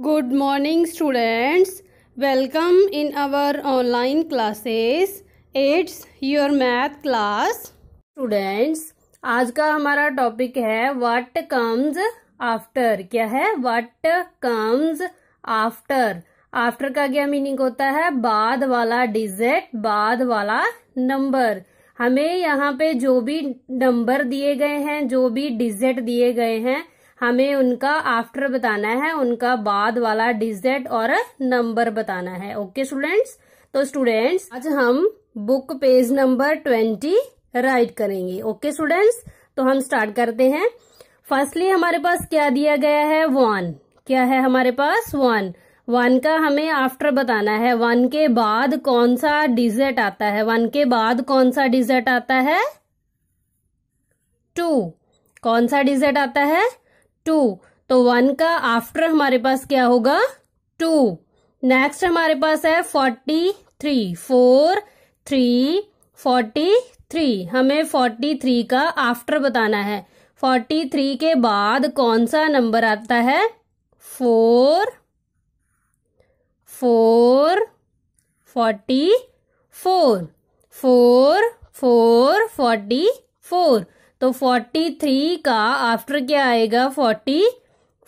good morning students welcome in our online classes it's your math class students आज का हमारा topic है what comes after क्या है व्हाट कम्स आफ्टर आफ्टर का क्या मीनिंग होता है बाद वाला डिजिट बाद वाला नंबर हमें यहाँ पे जो भी नंबर दिए गए हैं जो भी डिजिट दिए गए हैं हमें उनका आफ्टर बताना है उनका बाद वाला डिजिट और नंबर बताना है ओके स्टूडेंट्स तो स्टूडेंट्स आज हम book page number twenty write करेंगे ओके स्टूडेंट्स तो हम स्टार्ट करते हैं फर्स्टली हमारे पास क्या दिया गया है वन क्या है हमारे पास वन वन का हमें आफ्टर बताना है वन के बाद कौन सा डिजिट आता है वन के बाद कौन सा डिजिट आता है टू कौन सा डिजिट आता है टू तो वन का आफ्टर हमारे पास क्या होगा टू नेक्स्ट हमारे पास है forty three four three forty three हमें फोर्टी थ्री का आफ्टर बताना है फोर्टी थ्री के बाद कौन सा नंबर आता है four four forty four four four forty four तो फोर्टी थ्री का आफ्टर क्या आएगा फोर्टी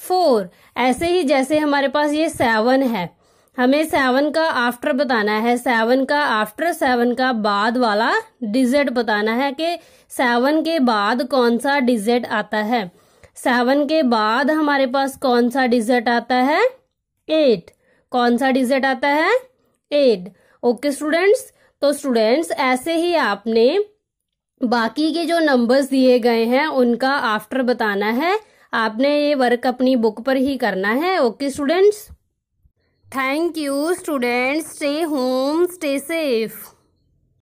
फोर ऐसे ही जैसे हमारे पास ये सेवन है हमें सेवन का आफ्टर बताना है सेवन का आफ्टर सेवन का बाद वाला डिजिट बताना है कि सेवन के बाद कौन सा डिजिट आता है सेवन के बाद हमारे पास कौन सा डिजिट आता है एट कौन सा डिजिट आता है एट ओके स्टूडेंट्स तो स्टूडेंट्स ऐसे ही आपने बाकी के जो नंबर्स दिए गए हैं उनका आफ्टर बताना है आपने ये वर्क अपनी बुक पर ही करना है okay students thank you students stay home stay safe